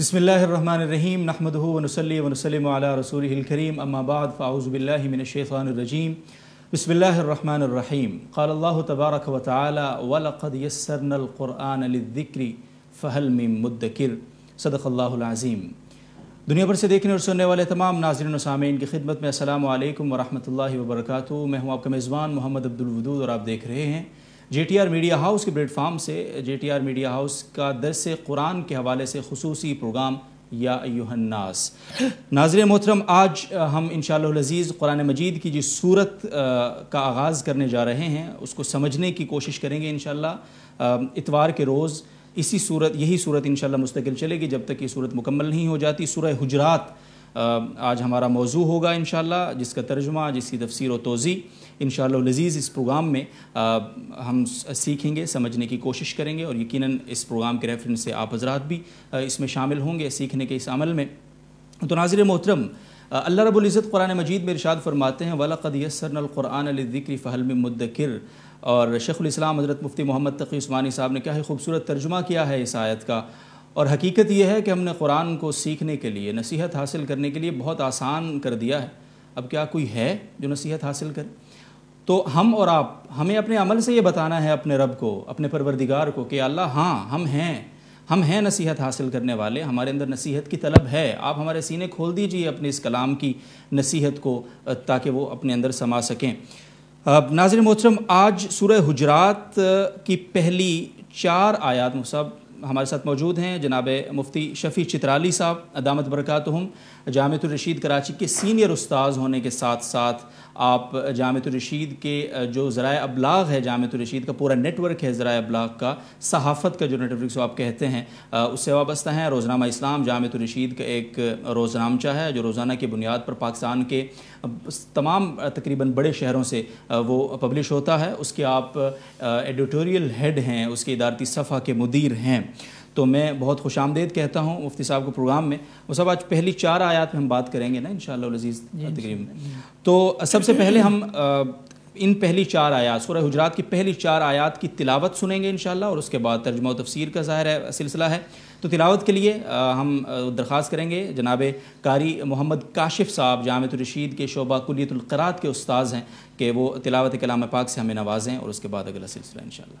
बसमीम नहमदू वनसली वनसलम रसूल करीम अम्माबाद फ़ाउज़बिल्लिमिनशानरजीम बसमीम क़ाल तबारक व तलक़द यसरनक़ुरानदिक्री फ़हल मुद्दकिर सदक़ल्लाज़ीम दुनिया भर से देखने और सुनने वाले तमाम नाजरन सामीन की खिदमत में असल वरहमल वर्क मैं हूँ आपका मेज़बान मोहम्मद अब्दुलवदूद और आप देख रहे हैं जेटीआर मीडिया हाउस के प्लेटफार्म से जेटीआर मीडिया हाउस का दरस कुरान के हवाले से खसूसी प्रोग्राम या यूहन्नास नाजर मोहतरम आज हम इन शजीज़ कुरान मजीद की जिस सूरत का आगाज़ करने जा रहे हैं उसको समझने की कोशिश करेंगे इन इतवार के रोज़ इसी सूरत यही सूरत इन मुस्तकिल चलेगी जब तक ये सूरत मुकम्मल नहीं हो जाती सूरह हजरात Um, आज हमारा मौजू होगा इन जिसका तर्जुमा जिसकी तफसर व तोज़ी इन लजीज़ इस प्रोग्राम में आ, uh, हम सीखेंगे समझने की कोशिश करेंगे और यकीनन इस प्रोग्राम के रेफरेंस से आप हजरात भी uh, इसमें शामिल होंगे सीखने के इस अमल में तो नाजिर मोहतरम uh, अल्लाह रबुल्ज़त कुरान मजीद में इरशाद फरमाते हैं वलक़द यसरनकुरानदिक्र फ़हल मुद्दकिर और उम हज़रत मुफ्ती मोहम्मद तकी उस्मानी साहब ने क्या है खूबसूरत तर्जुमा किया है इस आयत का और हकीकत यह है कि हमने कुरान को सीखने के लिए नसीहत हासिल करने के लिए बहुत आसान कर दिया है अब क्या कोई है जो नसीहत हासिल करे तो हम और आप हमें अपने अमल से ये बताना है अपने रब को अपने परवरदिगार को कि अल्लाह हाँ हम हैं हम हैं नसीहत हासिल करने वाले हमारे अंदर नसीहत की तलब है आप हमारे सीने खोल दीजिए अपने इस कलाम की नसीहत को ताकि वो अपने अंदर समा सकें अब नाजिर मोहतरम आज सूर्य हजरात की पहली चार आयात मुसाब हमारे साथ मौजूद हैं जनाब मुफ्ती शफी चित्राली साहब अदामत बरकत हम जामतरशीद कराची के सीनियर उस्ताद होने के साथ साथ आप जामत रशीद के जो ज़रा अबलाग है जामत रशीद का पूरा नेटवर्क है ज़रा अबलाग का सहाफ़त का जो नेटवर्क जो आप कहते हैं उससे वाबस्ता हैं रोज़नामा इस्लाम जामत रशीद का एक रोज़नामचा है जो रोज़ाना की बुनियाद पर पाकिस्तान के तमाम तकरीबन बड़े शहरों से वो पब्लिश होता है उसके आप एडिटोरियल हेड हैं उसके इदारती सफ़ा के मुदीर हैं तो मैं बहुत खुश आमदेद कहता हूँ मुफ्ती साहब को प्रोग्राम में वो सब आज पहली चार आयात में हम बात करेंगे ना इन शजीज़ तकरीब में तो सबसे पहले हम इन पहली चार आयात सूर्य हजरात की पहली चार आयात की तिलावत सुनेंगे इन और उसके बाद तर्जम तफसर का ज़ाहिर है सिलसिला है तो तिलावत के लिए हम दरख्वास्त करेंगे जनाब कारी मोहम्मद काशिफ साहब जामत रशीद के शोबा कुलियतुल्करात के उस्ताद हैं कि वो तिलावत कलाम पाक से हमें नवाजें और उसके बाद अगला सिलसिला इनशाला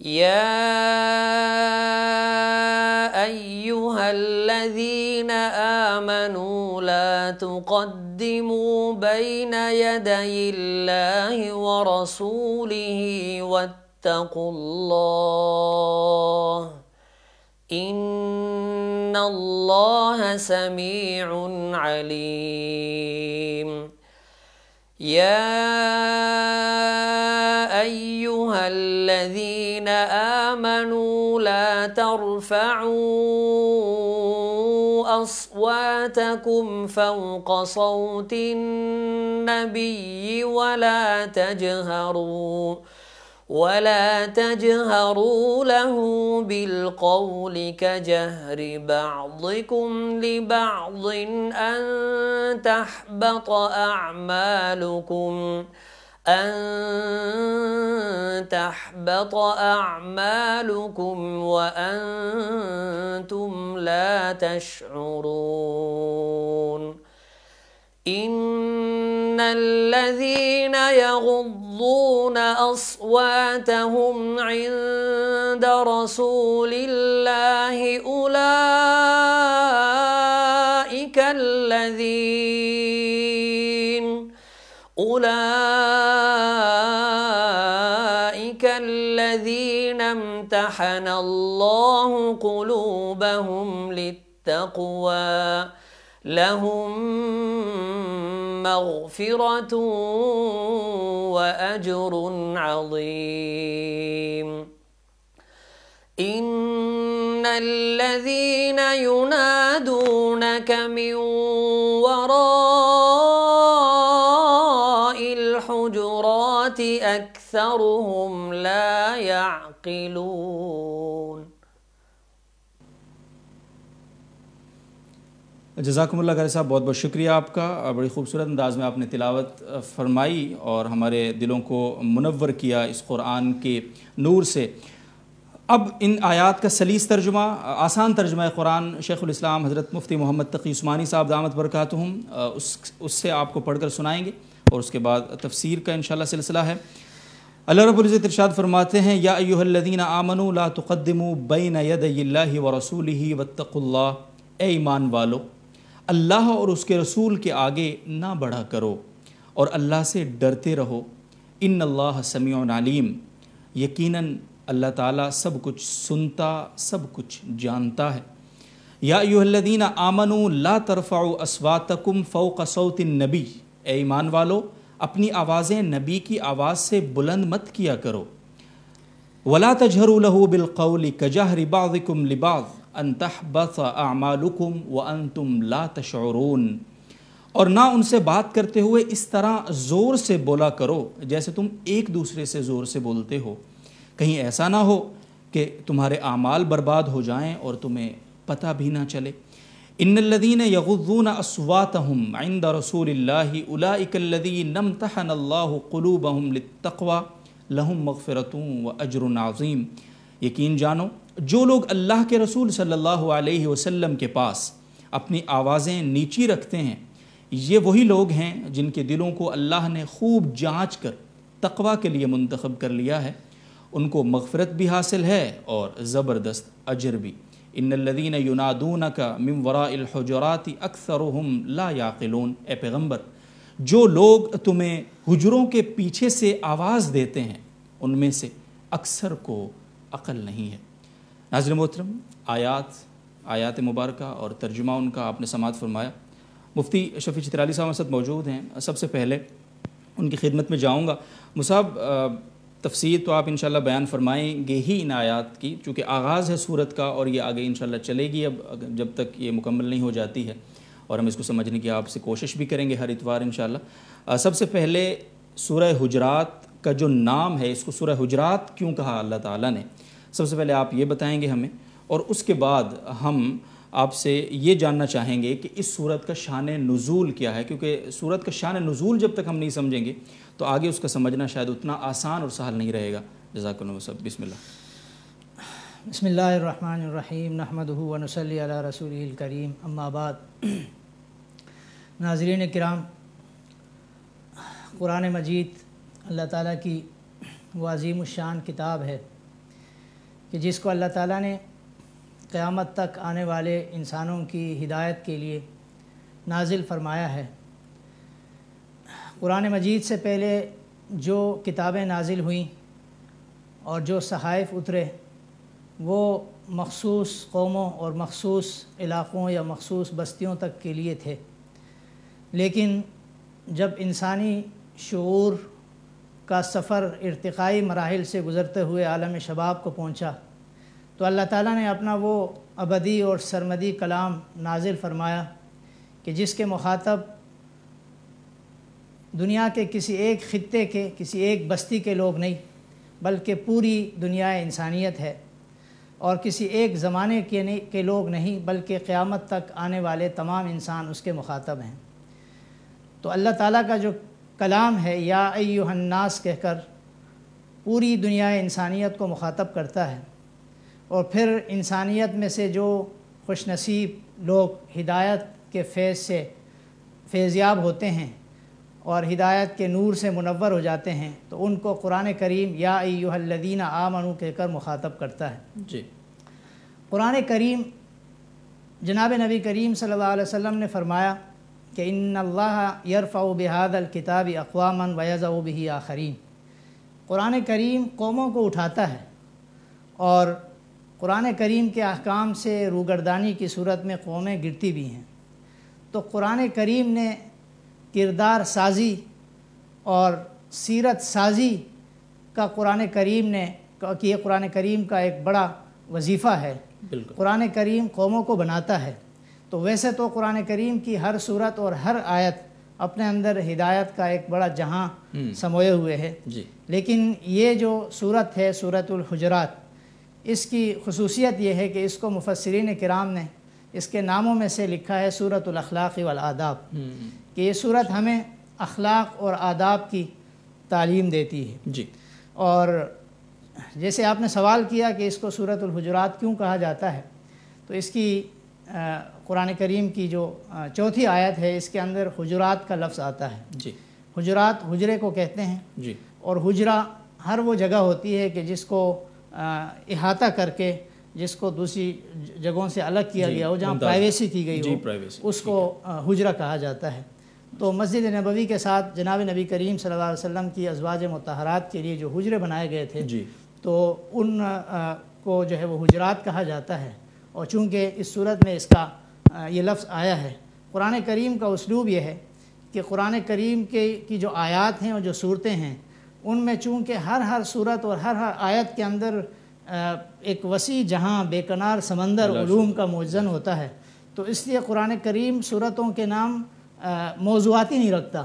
يا ايها الذين امنوا لا تقدموا بين يدي الله ورسوله واتقوا الله ان الله سميع عليم يا الذين آمنوا لا ترفعوا أصواتكم فوق صوت النبي ولا تجهروا ولا تجهروا له بالقول كجهر بعضكم لبعض أن تحبط أعمالكم ۖ أن تحبط أعمالكم وأنتم لا تشعرون إن الذين يغضون أصواتهم عند رسول الله أولئك وألحن الله قلوبهم للتقوى لهم مغفرة وأجر عظيم إن الذين ينادونك من وراء الحجرات أكثرهم لا यعقلون जजाकमल्ला गारी साहब बहुत बहुत शुक्रिया आपका बड़ी खूबसूरत अंदाज में आपने तिलावत फरमाई और हमारे दिलों को मुनवर किया इस कुरान के नूर से अब इन आयात का सलीस तर्जुमा आसान तर्जुमा कुरान शेख शेख़ुलस्लाम हज़रत मुफ्ती मोहम्मद तकी उस्मानी साहब दामत बरकत हूँ उस उससे आपको पढ़ कर सुनाएँगे और उसके बाद तफसीर का इन सिलसिला है अल्लाह इज्जत इरशाद फरमाते हैं या अयुहल्लिन आमनु ला तुक़द्दमु बैन यदयल्ला व रसूल ही ए ईमान वालो अल्लाह और उसके रसूल के आगे ना बढ़ा करो और अल्लाह से डरते रहो इन समीउन अलीम यकीनन अल्लाह ताला सब कुछ सुनता सब कुछ जानता है या अयुहल्लिन आमनु ला तरफ़ा अस्वातकुम फ़ौक़ सौतिन नबी ए ईमान वालो अपनी आवाज़ें नबी की आवाज़ से बुलंद मत किया करो वला तजहरुलहू बिलकौल कजह रिबाज़िकुम लिबाज आमालुकुम व अंतुम ला तशरून और ना उनसे बात करते हुए इस तरह ज़ोर से बोला करो जैसे तुम एक दूसरे से ज़ोर से बोलते हो कहीं ऐसा ना हो कि तुम्हारे आमाल बर्बाद हो जाएं और तुम्हें पता भी ना चले इन्नल्लदीन यगुद्दून असवातहम आइंद रसूलिल्लाहि उलाइकल्लदी नमतहनल्लाहु व अजर नाज़ीम यकीन जानो जो लोग अल्लाह के रसूल सल्लल्लाहु अलैहि वसल्लम के पास अपनी आवाज़ें नीची रखते हैं ये वही लोग हैं जिनके दिलों को अल्लाह ने खूब जांच कर तकवा के लिए मंतखब कर लिया है उनको मगफ़रत भी हासिल है और ज़बरदस्त अजर भी इन लदीन युनादून का मिमवरा हजराती अक्सर हम ला याकिलून ए पैगम्बर जो लोग तुम्हें हजरों के पीछे से आवाज़ देते हैं उनमें से अक्सर को अकल नहीं है नाजर मोहतरम आयात आयात मुबारक और तर्जुमा उनका आपने समात फरमाया मुफ्ती शफी चित्राली साहब साथ मौजूद हैं सबसे पहले उनकी खिदमत में जाऊँगा मुसाब तफसीर तो आप इन बयान फरमाएंगे ही इन आयात की चूँकि आगाज़ है सूरत का और ये आगे इन चलेगी अब जब तक ये मुकम्मल नहीं हो जाती है और हम इसको समझने की आपसे कोशिश भी करेंगे हर इतवार इन सबसे पहले सूर्य हजरात का जो नाम है इसको सूर्य हजरात क्यों कहा अल्लाह ताला ने सबसे पहले आप ये बताएंगे हमें और उसके बाद हम आपसे ये जानना चाहेंगे कि इस सूरत का शान नज़ूल क्या है क्योंकि सूरत का शान नज़ूल जब तक हम नहीं समझेंगे तो आगे उसका समझना शायद उतना आसान और सहल नहीं रहेगा जजाक सब बिसमिल्ला बसमीम नहमदू वनसली रसूल करीम अम्माबाद नाजरीन कराम कुरान मजीद अल्लाह ताली की वजीम शान किताब है कि जिसको अल्लाह ताली ने क़्यामत तक आने वाले इंसानों की हिदायत के लिए नाजिल फरमाया है कुरान मजीद से पहले जो किताबें नाजिल हुई और जो सहाइफ उतरे वो मखसूस कौमों और मखसूस इलाक़ों या मखसूस बस्तियों तक के लिए थे लेकिन जब इंसानी शूर का सफ़र इरतक़ाई मराहल से गुज़रते हुए आलम शबाब को पहुँचा तो अल्लाह ताला ने अपना वो अबदी और सरमदी कलाम नाजिल फरमाया कि जिसके मुखातब दुनिया के किसी एक ख़त्े के किसी एक बस्ती के लोग नहीं बल्कि पूरी दुनिया इंसानियत है और किसी एक ज़माने के नहीं के लोग नहीं बल्कि क़्यामत तक आने वाले तमाम इंसान उसके मुखातब हैं तो अल्लाह ताला का जो कलाम है या अयुहन्नास कहकर पूरी दुनिया इंसानियत को मुखातब करता है और फिर इंसानियत में से जो खुश नसीब लोग हिदायत के फैज़ से फैज़याब होते हैं और हिदायत के नूर से मुनवर हो जाते हैं तो उनको कुरान करीम या यूहल्लदीन आमनु कहकर मुखातब करता है जी कुरान करीम जनाब नबी करीम सल्लल्लाहु अलैहि वसल्लम ने फरमाया कि इन अल्लाह यरफ़ा किताब अकवामन वज़ा बही आखरीन कुरान करीम कौमों को उठाता है और कुरान करीम के अहकाम से रूगरदानी की सूरत में कौमें गिरती भी हैं तो कुरान करीम ने किरदार साजी और सीरत साजी का कुरान करीम ने कि यह कुरान करीम का एक बड़ा वजीफ़ा है कुरान करीम कौमों को बनाता है तो वैसे तो कुरान करीम की हर सूरत और हर आयत अपने अंदर हिदायत का एक बड़ा जहां हम्म। समोए हुए है लेकिन ये जो सूरत है सूरतुल हुजरात इसकी खसूसियत यह है कि इसको मुफसरीन कराम ने इसके नामों में से लिखा है सूरत अखलाक़ आदाब हम्म। कि ये सूरत हमें अखलाक और आदाब की तालीम देती है जी और जैसे आपने सवाल किया कि इसको सूरत हजरात क्यों कहा जाता है तो इसकी कुरान करीम की जो चौथी आयत है इसके अंदर हजरात का लफ्ज़ आता है जी हजरात हजरे को कहते हैं जी और हजरा हर वो जगह होती है कि जिसको अहाता करके जिसको दूसरी जगहों से अलग किया गया हो जहाँ प्राइवेसी की गई हो उसको हुजरा कहा जाता है तो मस्जिद नबवी के साथ जनाब नबी करीम सल्लल्लाहु अलैहि वसल्लम की अजवाज मतहरात के लिए जो हुजरे बनाए गए थे जी। तो उन आ, को जो है वो हुजरात कहा जाता है और चूँकि इस सूरत में इसका आ, ये लफ्ज़ आया है कुरान करीम का उसलूब यह है कि कुरान करीम के की जो आयात हैं और जो सूरतें हैं उनमें चूँकि हर हर सूरत और हर हर आयत के अंदर एक वसी जहाँ बेकनार समंदर ूम का मौजन होता है तो इसलिए कुरान करीम सूरतों के नाम मौजूद ही नहीं रखता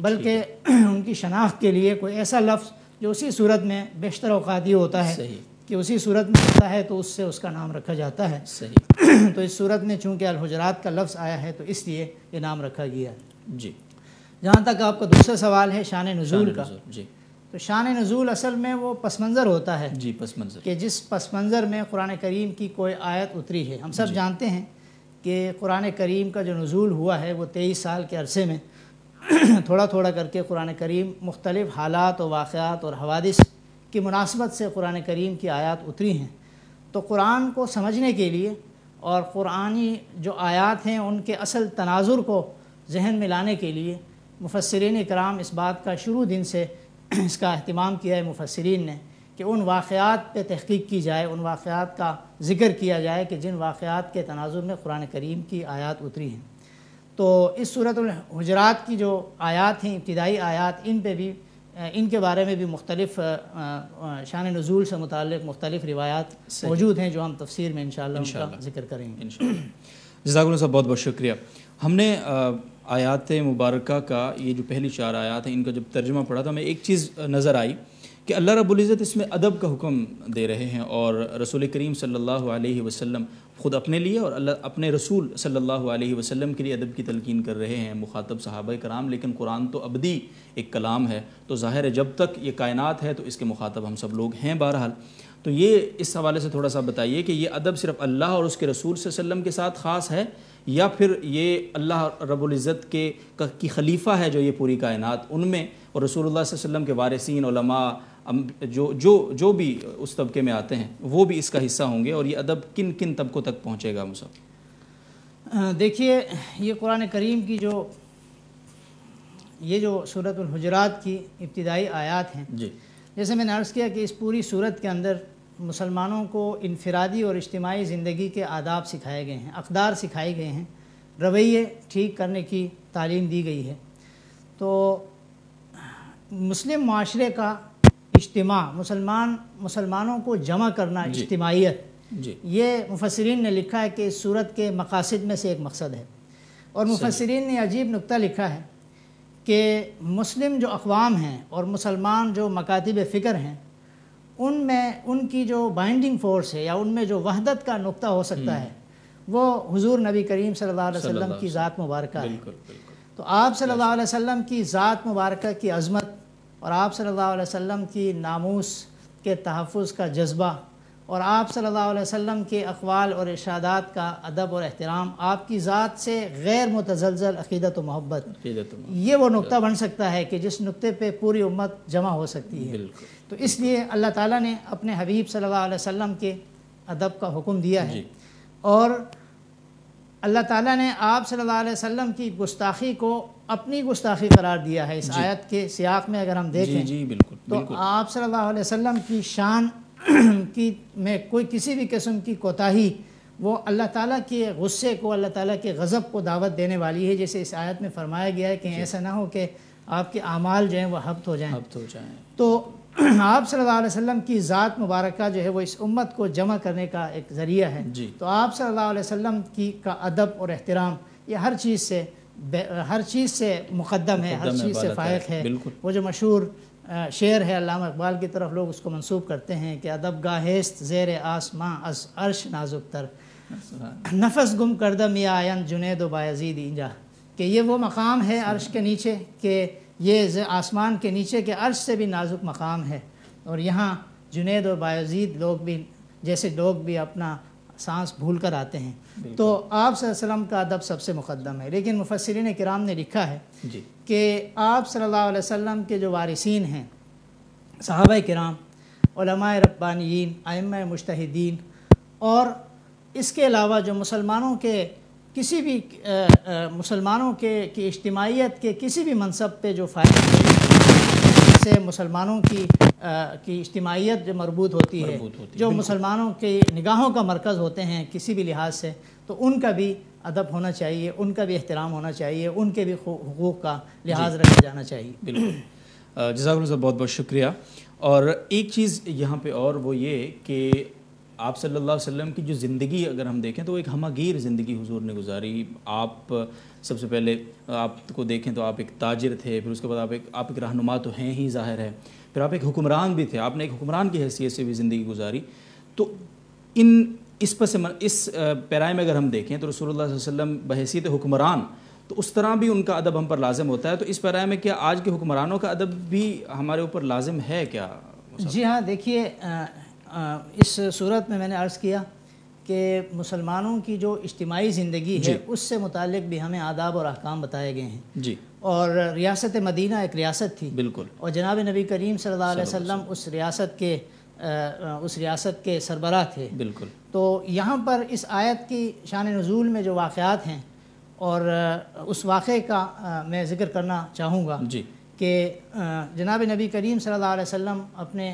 बल्कि उनकी शनाख्त के लिए कोई ऐसा लफ्ज़ जो उसी सूरत में बेशतर अवकात होता है कि उसी सूरत में होता है तो उससे उसका नाम रखा जाता है सही तो इस सूरत में चूँकि अलहजरात का लफ्ज़ आया है तो इसलिए ये नाम रखा गया जी जहाँ तक आपका दूसरा सवाल है शान नज़ूल का जी तो शान नज़ूल असल में वो पस मंज़र होता है जी पस मंज़र कि जिस पस मंज़र में कुरान करीम की कोई आयत उतरी है हम सब जानते हैं कि कुरान करीम का जो नज़ूल हुआ है वो तेईस साल के अरसे में थोड़ा थोड़ा करके कुरान करीम मुख्तलिफ़ हालात और वाक़ात और हवादिस की मुनासबत से कुरान करीम की आयत उतरी हैं तो कुरान को समझने के लिए और कुरानी जो आयात हैं उनके असल तनाजुर को जहन में लाने के लिए मुफसरिन कराम इस बात का शुरू दिन से इसका अहतमाम किया है मुफसरीन ने कि उन वाक़ात पर तहकीक की जाए उन वाक़ात का जिक्र किया जाए कि जिन वाक़ात के तनाजुर में कुरान करीम की आयात उतरी हैं तो इस सूरत हजरात की जो आयात हैं इब्तदाई आयात इन पर भी इनके बारे में भी मुख्तलिफ शान नज़ूल से मुतक मुख्तलिफ रिवायात मौजूद हैं जो हम तफसर में इन शिक्र जिक्र करेंगे जजाकुल साहब बहुत बहुत शुक्रिया हमने आयात मुबारक का ये जो पहली चार आयात हैं इनका जब तर्जमा पढ़ा था हमें एक चीज़ नज़र आई कि अल्लाह रबुल्ज़त इसमें अदब का हुक्म दे रहे हैं और रसूल करीम सल्लल्लाहु अलैहि वसल्लम ख़ुद अपने लिए और अल्लाह अपने रसूल सल्लल्लाहु अलैहि वसल्लम के लिए अदब की तलकिन कर रहे हैं मुखातब साहब कराम लेकिन कुरान तो अबदी एक कलाम है तो ज़ाहिर है जब तक ये कायनत है तो इसके मुखातब हम सब लोग हैं बहरहाल तो ये इस हवाले से थोड़ा सा बताइए कि ये अदब सिर्फ़ अल्लाह और उसके रसूल वसम के साथ ख़ास है या फिर ये अल्लाह रबुल्ज़त के की खलीफा है जो ये पूरी कायनात उनमें और रसूल वसम के वारसिन जो जो जो भी उस तबके में आते हैं वो भी इसका हिस्सा होंगे और ये अदब किन किन तबकों तक पहुँचेगा मुसा देखिए ये कुरान करीम की जो ये जो सूरत हजरात की इब्तदाई आयात हैं जी जैसे मैंने अर्ज़ किया कि इस पूरी सूरत के अंदर मुसलमानों को इनफरादी और इज्तमाही ज़िंदगी के आदाब सिखाए गए हैं अकदार सिखाए गए हैं रवैये ठीक करने की तालीम दी गई है तो मुस्लिम माशरे का इज्तम मुसलमान मुसलमानों को जमा करना इज्तमाहीत ये मुफसरीन ने लिखा है कि इस सूरत के मकासद में से एक मकसद है और मुफसरीन ने अजीब नुकता लिखा है कि मुस्लिम जो अकवाम हैं और मुसलमान जो मकातब फ़िक्र हैं उनमें उनकी जो बाइंडिंग फोर्स है या उनमें जो वहदत का नुकता हो सकता हम्म। है वो हुजूर नबी करीम सल्लल्लाहु अलैहि वसल्लम की ज़ात मुबारक है तो आप सल्लल्लाहु अलैहि वसल्लम की ज़ात मुबारक की अज़मत और आप सल्लल्लाहु अलैहि वसल्लम की नामूस के तहफ़ का जज्बा और आप सल्लल्लाहु अलैहि वसल्लम के अकवाल और इर्शादात का अदब और अहतराम आपकी ज़ात से गैर मुतजलजल अकीदत मोहब्बत ये वो नुक्ता बन सकता है कि जिस नुक्ते पे पूरी उम्मत जमा हो सकती है तो इसलिए अल्लाह ताला ने अपने हबीब सल्लल्लाहु अलैहि वसल्लम के अदब का हुक्म दिया है और अल्लाह ताला ने आप सल्लल्लाहु अलैहि वसल्लम की गुस्ताखी को अपनी गुस्ताखी करार दिया है इस आयत के सियाक में अगर हम देखें जी, जी, बिल्कुल, तो बिल्कुल। आप सल्लल्लाहु अलैहि वसल्लम की शान की में कोई किसी भी किस्म की कोताही वो अल्लाह ताला के गुस्से को अल्लाह ताला के गज़ब को दावत देने वाली है जैसे इस आयत में फरमाया गया है कि ऐसा ना हो कि आपके अमाल जो हैं वह हफ्त हो जाएँ हफ्त हो जाएं तो आप सल्लल्लाहु अलैहि वसल्लम की ज़ात मुबारक जो है वो इस उम्मत को जमा करने का एक ज़रिया है तो आप सल्लल्लाहु अलैहि वसल्लम की का अदब और एहतराम ये हर चीज़ से हर चीज़ से मुकदम है हर चीज़ से फ़ायक है वो जो मशहूर शेर है अलामा इकबाल की तरफ लोग उसको मनसूब करते हैं कि अदब गाहेस्त ज़ेर आसमां अस अर्श नाजुक तर नफस गुम करदम या आयन जुनेद बायजीद इंजा कि ये वो मकाम है अर्श के नीचे कि ये आसमान के नीचे के अर्श से भी नाजुक मकाम है और यहाँ जुनेद और बाजीद लोग भी जैसे लोग भी अपना सांस भूल कर आते हैं तो आप सल्लम का अदब सबसे मुकदम है लेकिन मुफसरिन कराम ने लिखा है कि आप सल्लल्लाहु अलैहि वसल्लम के जो वारिसन हैं साहब कराम रब्बानी आम मुश्तदीन और इसके अलावा जो मुसलमानों के किसी भी मुसलमानों के की इज्तमाहीत के किसी भी मनसब पे जो फ़ायदे से मुसलमानों की की इज्तमाहीत जो मरबूत होती है जो मुसलमानों के निगाहों का मरकज़ होते हैं किसी भी लिहाज से तो उनका भी अदब होना चाहिए उनका भी अहतराम होना चाहिए उनके भी हकूक़ का लिहाज रखा जाना चाहिए बिल्कुल जजाक साहब बहुत बहुत शुक्रिया और एक चीज़ यहाँ पर और वो ये कि आप सल्लल्लाहु अलैहि वसल्लम की जो ज़िंदगी अगर हम देखें तो एक हमगीर ज़िंदगी हुजूर ने गुजारी आप सबसे पहले आपको देखें तो आप एक ताजिर थे फिर उसके बाद आप एक आप एक रहनुमा तो हैं ही ज़ाहिर है फिर आप एक हुक्मरान भी थे आपने एक हुक्मरान की हैसियत से भी ज़िंदगी गुजारी तो इन इस पर से इस पैराए में अगर हम देखें तो रसूलुल्लाह वसल्लम बहसीत हुक्मरान तो उस तरह भी उनका अदब हम पर लाजम होता है तो इस पैराए में क्या आज के हुक्मरानों का अदब भी हमारे ऊपर लाजम है क्या जी हाँ देखिए इस सूरत में मैंने अर्ज़ किया कि मुसलमानों की जो इज्तमाही ज़िंदगी है उससे मुतल भी हमें आदाब और अहकाम बताए गए हैं जी और रियासत मदीना एक रियासत थी बिल्कुल और जनाब नबी करीम सल्लल्लाहु अलैहि वसल्लम उस रियासत के उस रियासत के सरबरा थे बिल्कुल तो यहाँ पर इस आयत की शान नज़ूल में जो वाक़ात हैं और उस वाक़े का मैं ज़िक्र करना चाहूँगा जी कि जनाब नबी करीम सल्लल्लाहु अलैहि वसल्लम अपने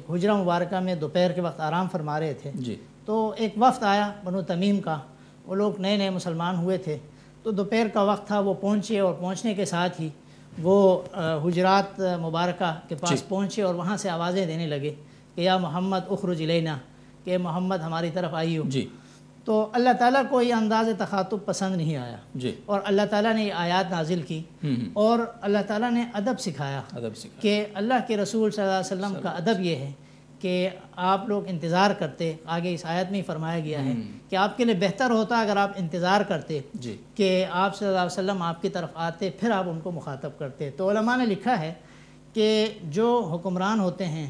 एक हजरा मुबारक में दोपहर के वक्त आराम फरमा रहे थे जी तो एक वफ़्त आया बनो तमीम का वो लोग नए नए मुसलमान हुए थे तो दोपहर का वक्त था वो पहुँचे और पहुँचने के साथ ही वो हजरात मुबारक के पास पहुँचे और वहाँ से आवाज़ें देने लगे कि या मोहम्मद उखरुज लेना कि मोहम्मद हमारी तरफ आई हो जी तो अल्लाह ताला को ये अंदाज तखातुब पसंद नहीं आया जी और अल्लाह ताला ने ये आयत नाजिल की हम्म, हम्म। और अल्लाह ताला ने अदब सिखाया अदब सिखाया कि अल्लाह के रसूल सल्लल्लाहु अलैहि वसल्लम का अदब ये है कि आप लोग इंतज़ार करते आगे इस आयत में ही फरमाया गया है हम्म। कि आपके लिए बेहतर होता अगर आप इंतज़ार करते कि आप वसल्लम आपकी तरफ आते फिर आप उनको मुखातब करते तो ने लिखा है कि जो हुक्मरान होते हैं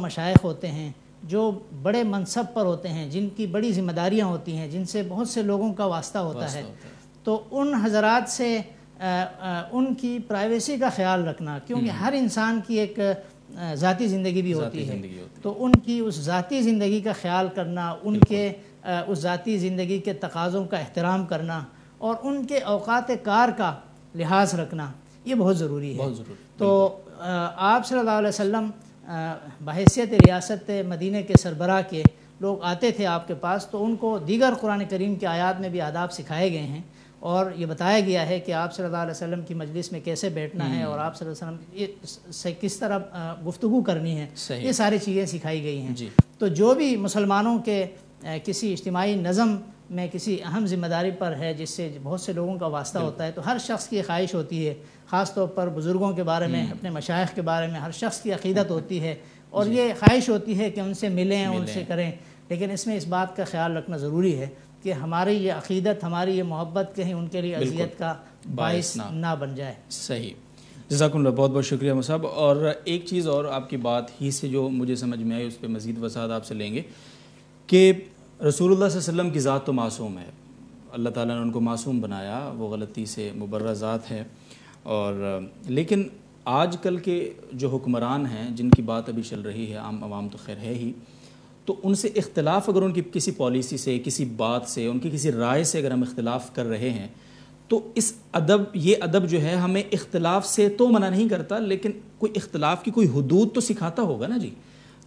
मशाइख होते हैं जो बड़े मनसब पर होते हैं जिनकी बड़ी जिम्मेदारियाँ होती हैं जिनसे बहुत से लोगों का वास्ता होता, है।, होता है तो उन हजरात से आ, आ, उनकी प्राइवेसी का ख्याल रखना क्योंकि हम्म। हर इंसान की एक ज़ाती ज़िंदगी भी होती है होती। तो उनकी उस ज़ाती ज़िंदगी का ख्याल करना उनके उस ज़ाती ज़िंदगी के तकाज़ों का अहतराम करना और उनके अवकात कार का लिहाज रखना ये बहुत ज़रूरी है तो आप अलैहि वसल्लम बहसीत रियासत मदीने के सरबरा के लोग आते थे आपके पास तो उनको दीगर कुरान करीम के आयात में भी आदाब सिखाए गए हैं और ये बताया गया है कि आप सल्लल्लाहु अलैहि वसल्लम की मजलिस में कैसे बैठना है हम्म। और आप सल्लल्लाहु अलैहि वसल्लम से किस तरह गुफ्तु करनी है ये सारी चीज़ें सिखाई गई हैं तो जो भी मुसलमानों के किसी इज्तमाही नज़म में किसी अहम जिम्मेदारी पर है जिससे बहुत से लोगों का वास्ता होता है तो हर शख्स की ख्वाहिश होती है ख़ास तौर पर बुज़ुर्गों के बारे में हम्म। अपने मशाइ के बारे में हर शख्स की अकीदत होती है और ये ख्वाहिश होती है कि उनसे मिलें उनसे करें लेकिन इसमें इस बात का ख्याल रखना ज़रूरी है कि हमारी ये अकीदत हमारी ये मोहब्बत कहीं उनके लिए अजियत का बायस ना, ना बन जाए सही जजाकल्ला बहुत बहुत शुक्रिया मुसाब और एक चीज़ और आपकी बात ही से जो मुझे समझ में आई उस पर मज़ीद वसात आपसे लेंगे कि रसूल वसम की ज़ात तो मासूम है अल्लाह ताला ने उनको मासूम बनाया वो गलती से मुबर्रा ज़ात है और लेकिन आजकल के जो हुक्मरान हैं जिनकी बात अभी चल रही है आम आवाम तो खैर है ही तो उनसे इख्तलाफ अगर उनकी किसी पॉलिसी से किसी बात से उनकी किसी राय से अगर हम इख्तलाफ कर रहे हैं तो इस अदब ये अदब जो है हमें इख्तलाफ से तो मना नहीं करता लेकिन कोई इख्तलाफ की कोई हदूद तो सिखाता होगा ना जी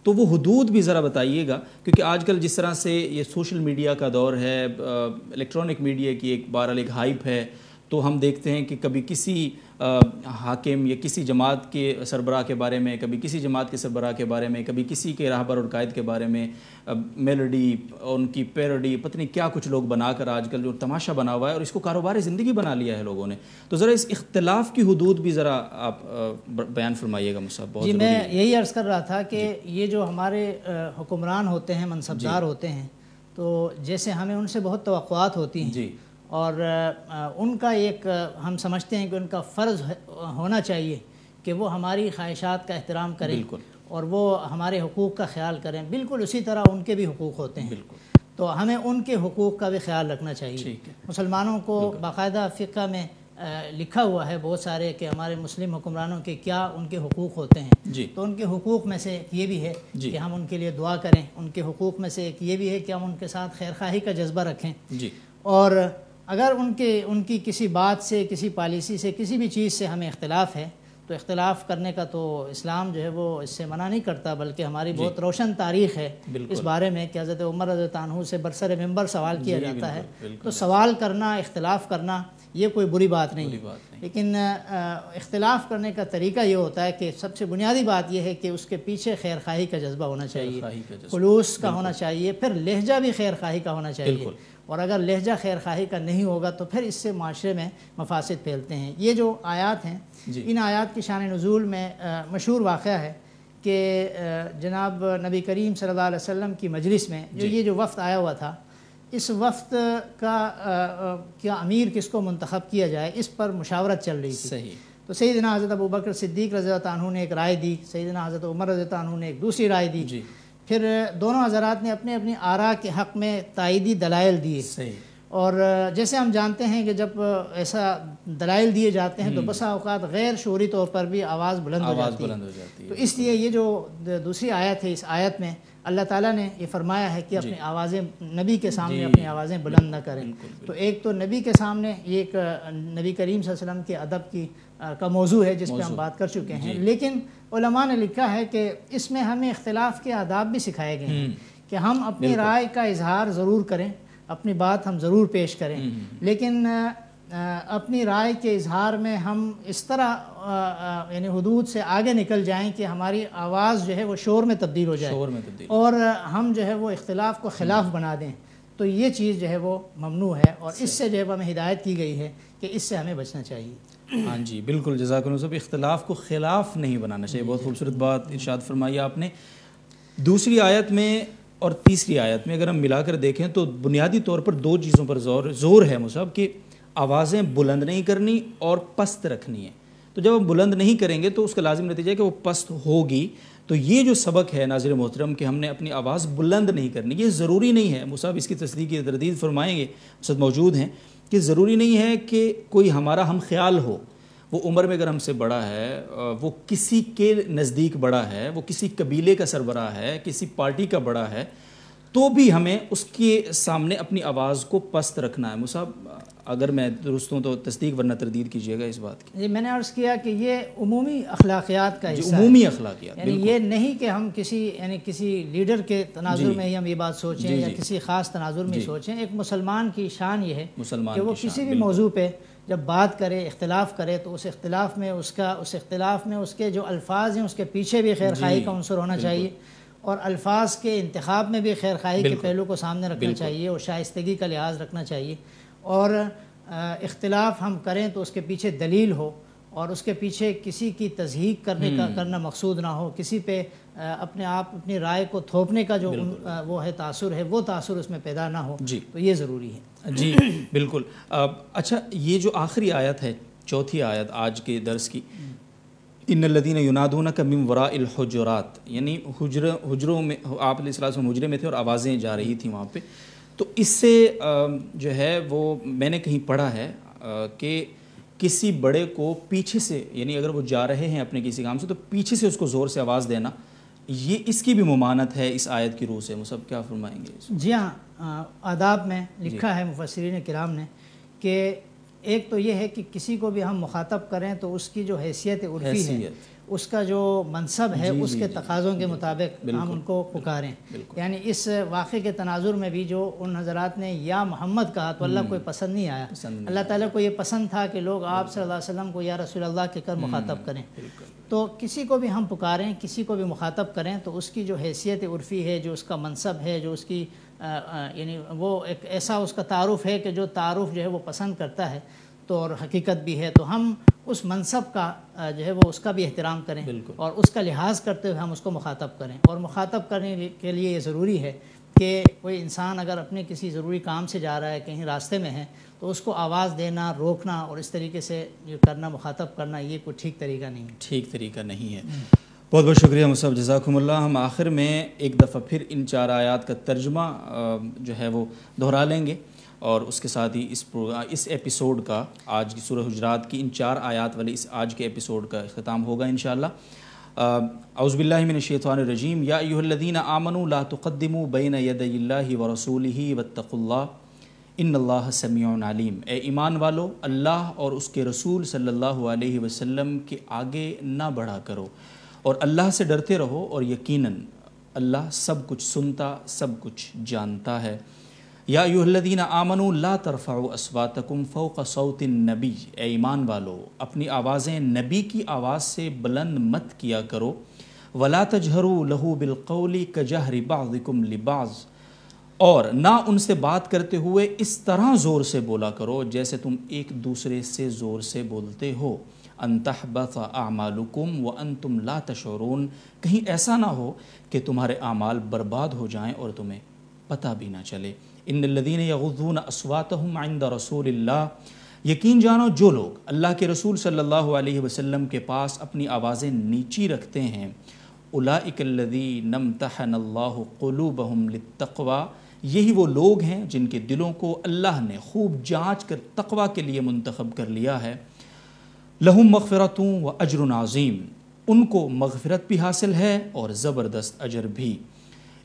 तो वो हदूद भी ज़रा बताइएगा क्योंकि आजकल जिस तरह से ये सोशल मीडिया का दौर है इलेक्ट्रॉनिक मीडिया की एक बहरहाल एक हाइप है तो हम देखते हैं कि कभी किसी हाकिम या किसी जमात के सरबराह के बारे में कभी किसी जमात के सरबराह के बारे में कभी किसी के राहबर और कायद के बारे में मेलोडी उनकी पैरोडी पत्नी क्या कुछ लोग बनाकर आजकल जो तमाशा बना हुआ है और इसको कारोबार ज़िंदगी बना लिया है लोगों ने तो ज़रा इस इख्तलाफ की हदूद भी ज़रा आप बयान फरमाइएगा मुझसे बहुत जी मैं यही अर्ज़ कर रहा था कि ये जो हमारे हुक्मरान होते हैं मनसबदार होते हैं तो जैसे हमें उनसे बहुत तो होती हैं जी और उनका एक हम समझते हैं कि उनका फ़र्ज़ होना चाहिए कि वो हमारी ख्वाहिशात का एहतराम करें और वो हमारे हकूक़ का ख्याल करें बिल्कुल उसी तरह उनके भी हकूक़ होते हैं बिल्कुल तो हमें उनके हकूक़ का भी ख्याल रखना चाहिए मुसलमानों को बाकायदा फ़िका में लिखा हुआ है बहुत सारे कि हमारे मुस्लिम हुक्मरानों के क्या उनके हकूक़ होते हैं तो उनके हकूक़ में से एक ये भी है कि हम उनके लिए दुआ करें उनके हकूक़ में से एक ये भी है कि हम उनके साथ खैर खाही का जज्बा रखें जी। और अगर उनके उनकी किसी बात से किसी पॉलिसी से किसी भी चीज़ से हमें इख्तलाफ है तो इख्तलाफ करने का तो इस्लाम जो है वो इससे मना नहीं करता बल्कि हमारी बहुत रोशन तारीख है इस बारे में कि हज़रत उमर रजू से बरसर मंबर सवाल किया जाता है तो सवाल करना इख्तलाफ करना ये कोई बुरी बात नहीं, बुरी बात नहीं। लेकिन इख्तलाफ करने का तरीका ये होता है कि सबसे बुनियादी बात यह है कि उसके पीछे खैर खाही का जज्बा होना चाहिए खलूस का होना चाहिए फिर लहजा भी खैर खाही का होना चाहिए और अगर लहजा खैर खाही का नहीं होगा तो फिर इससे माशरे में मफासद फैलते हैं ये जो आयात हैं इन आयात की शान नज़ूल में मशहूर वाक़ है कि जनाब नबी करीम सल्लल्लाहु अलैहि वसल्लम की मजलिस में जो ये जो वफ़्त आया हुआ था इस वफ़्त का क्या अमीर किसको मंतखब किया जाए इस पर मुशावरत चल रही थी सही तो दिन हज़रत अबू बकर सिद्दीक रज़ी ने एक राय दी दिन हज़रत उमर रज़ी ने एक दूसरी राय दी फिर दोनों हजरात ने अपने अपनी आरा के हक़ में तइदी दलाइल दिए और जैसे हम जानते हैं कि जब ऐसा दलाइल दिए जाते हैं तो हम्म। बसा अवकात गैर शोरी तौर पर भी आवाज़ बुलंद हो जाती है तो इसलिए ये जो दूसरी आयत है इस आयत में अल्लाह ताला ने ये फरमाया है कि अपनी आवाज़ें नबी के सामने अपनी आवाज़ें बुलंद न करें तो एक तो नबी के सामने ये एक नबी करीम के अदब की का मौजू है जिस पर हम बात कर चुके हैं लेकिन ने लिखा है कि इसमें हमें इख्तलाफ के आदाब भी सिखाए गए हैं हम्म। कि हम अपनी राय का इजहार ज़रूर करें अपनी बात हम ज़रूर पेश करें हम्म। लेकिन अपनी राय के इजहार में हम इस तरह यानी हदूद से आगे निकल जाएं कि हमारी आवाज़ जो है वो शोर में तब्दील हो जाए शोर में तब्दील और हम जो है वो इख्तलाफ को ख़िलाफ़ हम्म। बना दें तो ये चीज़ जो है वो ममनू है और इससे जो है वो हमें हिदायत की गई है कि इससे हमें बचना चाहिए हाँ जी बिल्कुल जजाकन सब इख्तलाफ को खिलाफ नहीं बनाना चाहिए बहुत खूबसूरत बात इर्शाद फरमाई आपने दूसरी आयत में और तीसरी आयत में अगर हम मिलाकर देखें तो बुनियादी तौर पर दो चीज़ों पर जोर जोर है मुसाब कि आवाज़ें बुलंद नहीं करनी और पस्त रखनी है तो जब हम बुलंद नहीं करेंगे तो उसका लाजिम नतीजा है कि वो पस्त होगी तो ये जो सबक है नाजिर मोहतरम कि हमने अपनी आवाज़ बुलंद नहीं करनी ये ज़रूरी नहीं है मुसाब इसकी तस्दीक तरदीद फरमाएँगे उसद मौजूद हैं कि ज़रूरी नहीं है कि कोई हमारा हम ख्याल हो वो उम्र में अगर हमसे बड़ा है वो किसी के नज़दीक बड़ा है वो किसी कबीले का सरबरा है किसी पार्टी का बड़ा है तो भी हमें उसके सामने अपनी आवाज़ को पस्त रखना है मुसाब अगर मैं दुरुस्त हूँ तो तस्दीक वरना तरदीद कीजिएगा इस बात की मैंने अर्ज़ किया कि ये अमूमी अखलाकियात का हिस्सा अमूमी अखलाकियात यानी ये नहीं कि हम किसी यानी किसी लीडर के तनाजुर में ही हम ये बात सोचें या किसी ख़ास तनाजुर में सोचें एक मुसलमान की शान ये है मुसलमान कि वो किसी भी मौजू पर जब बात करे इख्तलाफ करे तो उस इख्तलाफ में उसका उस इख्तलाफ में उसके जो अल्फाज हैं उसके पीछे भी खैर खाई का अनसर होना चाहिए और अल्फाज के इंतखब में भी खैर खाई के पहलू को सामने रखना चाहिए और शाइस्तगी का लिहाज रखना चाहिए और इख्तलाफ हम करें तो उसके पीछे दलील हो और उसके पीछे किसी की तजहीक करने का हम्म। करना मकसूद ना हो किसी पे अपने आप अपनी राय को थोपने का जो वो है तासुर है वो तासुर उसमें पैदा ना हो जी तो ये ज़रूरी है जी बिल्कुल अच्छा ये जो आखिरी आयत है चौथी आयत आज के दर्स की इन लदीन युनादून कमिम हजरात यानी हजरों में आप हजरे में थे और आवाज़ें जा रही थी वहाँ पर तो इससे जो है वो मैंने कहीं पढ़ा है कि किसी बड़े को पीछे से यानी अगर वो जा रहे हैं अपने किसी काम से तो पीछे से उसको ज़ोर से आवाज़ देना ये इसकी भी ममानत है इस आयत की रूह से मुसब क्या फरमाएंगे जी हाँ आदाब में लिखा है मुफसरीन कराम ने कि एक तो ये है कि किसी को भी हम मुखातब करें तो उसकी जो हैसियत उर्फी है उसका जो मनसब है उसके तकाज़ों के मुताबिक हम उनको पुकारें यानी इस वाक़े के तनाजुर में भी जो उन हजरात ने या मोहम्मद कहा तो अल्लाह हम्म। कोई पसंद नहीं आया अल्लाह ताला को ये पसंद था कि लोग आप सल्लल्लाहु अलैहि वसल्लम को या रसूल अल्लाह के कर हम्म, मुखातब करें तो किसी को भी हम पुकारें किसी को भी मुखातब करें तो उसकी जो हैसियत उर्फ़ी है जो उसका मनसब है जो उसकी यानी वो एक ऐसा उसका तारुफ़ है कि जो तारुफ़ जो है वो पसंद करता है तो और हकीकत भी है तो हम उस मनसब का जो है वो उसका भी एहतराम करें और उसका लिहाज करते हुए हम उसको मुखातब करें और मुखातब करने के लिए ये ज़रूरी है कि कोई इंसान अगर अपने किसी ज़रूरी काम से जा रहा है कहीं रास्ते में है तो उसको आवाज़ देना रोकना और इस तरीके से जो करना मुखातब करना ये कोई ठीक तरीका नहीं है ठीक तरीका नहीं है हम्म। बहुत बहुत शुक्रिया मुसब जजाकुमल्ला हम आखिर में एक दफ़ा फिर इन चार आयात का तर्जमा जो है वो दोहरा लेंगे और उसके साथ ही इस इस एपिसोड का आज की सूरह हजरात की इन चार आयात वाले इस आज के एपिसोड का अख्ताम होगा इन शौज़बिल्लिमिनशैतरजीम यादीन आमन ला तक़दम बैन यदल्ला व रसूल वतकुल्ला इन अल्लाह समीम ए ईमान वालो अल्लाह और उसके रसूल सल्लल्लाहु अलैहि वसल्लम के आगे ना बढ़ा करो और अल्लाह से डरते रहो और यकीनन अल्लाह सब कुछ सुनता सब कुछ जानता है या युहलदीन आमन ला तरफ़ा तकुम फ़ोक सौत नबी ए ईमान वालो अपनी आवाज़ें नबी की आवाज़ से बुलंद मत किया करो वला तजहरू लहू बिलकौली कजह बाज़िकुम लिबाज और ना उनसे बात करते हुए इस तरह ज़ोर से बोला करो जैसे तुम एक दूसरे से ज़ोर से बोलते हो अनतहबत आमालुकुम व अन तुम ला तशरून कहीं ऐसा ना हो कि तुम्हारे आमाल बर्बाद हो जाएँ और तुम्हें पता भी ना चले इनदीन यून यगज़ून असवात आइंदा रसूल यकीन जानो जो लोग अल्लाह के रसूल सल्लल्लाहु अलैहि वसल्लम के पास अपनी आवाज़ें नीची रखते हैं उलाकल्लदी नम तहनल्लाबहमतवा यही वो लोग हैं जिनके दिलों को अल्लाह ने खूब जाँच कर तकवा के लिए मंतखब कर लिया है लहुम मगफरतूँ व अजर नाजीम उनको मगफ़रत भी हासिल है और ज़बरदस्त अजर भी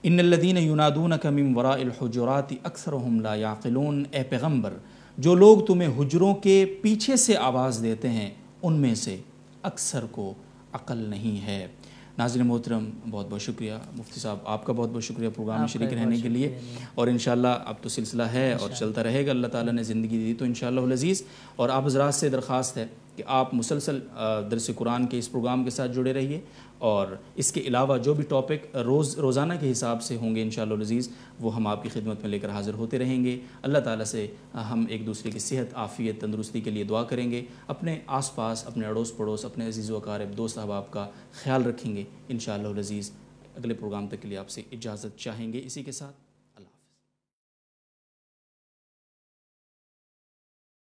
इन लदीन युनादून कमिम वराजुरात अक्सर हमला याकिलून ए पैगम्बर जो लोग तुम्हें हजरों के पीछे से आवाज़ देते हैं उनमें से अक्सर को अकल नहीं है नाजिन मोहतरम बहुत बहुत शुक्रिया मुफ्ती साहब आपका बहुत बहुत शुक्रिया प्रोग्राम में शरीक रहने के लिए और इन अब तो सिलसिला है और चलता रहेगा अल्लाह ताली ने ज़िंदगी दी तो इन अज़ीज़ और आप हजरात से दरख्वास्त है कि आप मुसलसल दरस कुरान के इस प्रोग्राम के साथ जुड़े रहिए और इसके अलावा जो भी टॉपिक रोज़ रोज़ाना के हिसाब से होंगे इन शजीज़ वो हम आपकी खिदमत में लेकर हाज़िर होते रहेंगे अल्लाह ताला से हम एक दूसरे की सेहत आफ़ियत तंदरुस्ती के लिए दुआ करेंगे अपने आस पास अपने अड़ोस पड़ोस अपने अजीज़ वकारब दोस्त अहबाब का ख्याल रखेंगे इन शजीज़ अगले प्रोग्राम तक के लिए आपसे इजाज़त चाहेंगे इसी के साथ